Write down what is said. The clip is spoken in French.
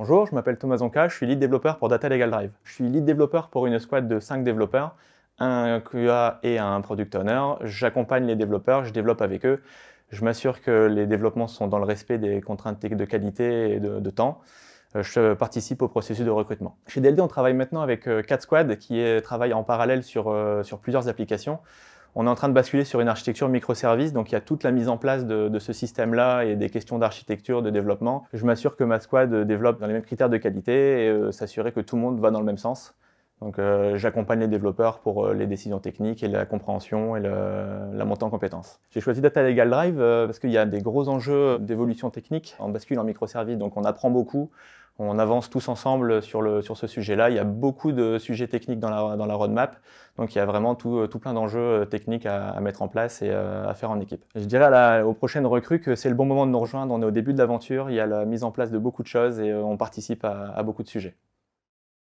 Bonjour, je m'appelle Thomas Onka, je suis lead développeur pour Data Legal Drive. Je suis lead développeur pour une squad de 5 développeurs, un QA et un product owner. J'accompagne les développeurs, je développe avec eux. Je m'assure que les développements sont dans le respect des contraintes de qualité et de, temps euh, je participe au processus de recrutement. Chez DLD, on travaille maintenant avec 4 euh, squads qui euh, travaillent en parallèle sur plusieurs applications. On est en train de basculer sur une architecture microservice, donc il y a toute la mise en place de, ce système-là et des questions d'architecture, de développement. Je m'assure que ma squad euh, développe dans les mêmes critères de qualité et euh, s'assurer que tout le monde va dans le même sens. Donc euh, j'accompagne les développeurs pour euh, les décisions techniques et la compréhension et la montée en compétences. J'ai choisi Data Legal Drive euh, parce qu'il y a des gros enjeux d'évolution technique en bascule en microservices, donc on apprend beaucoup. On avance tous ensemble sur, le, sur ce sujet-là. Il y a beaucoup de sujets techniques dans la, dans la roadmap. Donc, il y a vraiment tout, tout plein d'enjeux techniques à, mettre en place et à faire en équipe. Je dirais à la, aux prochaines recrues que c'est le bon moment de nous rejoindre. On est au début de l'aventure. Il y a la mise en place de beaucoup de choses et on participe à beaucoup de sujets.